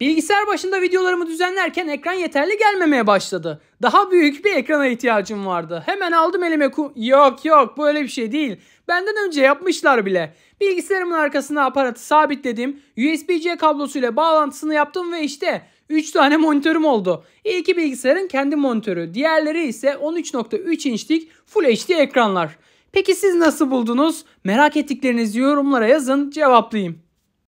Bilgisayar başında videolarımı düzenlerken ekran yeterli gelmemeye başladı. Daha büyük bir ekrana ihtiyacım vardı. Hemen aldım elime ku... Yok yok bu öyle bir şey değil. Benden önce yapmışlar bile. Bilgisayarımın arkasına aparatı sabitledim. USB-C kablosuyla bağlantısını yaptım ve işte 3 tane monitörüm oldu. İlki bilgisayarın kendi monitörü. Diğerleri ise 13.3 inçlik Full HD ekranlar. Peki siz nasıl buldunuz? Merak ettiklerinizi yorumlara yazın cevaplayayım.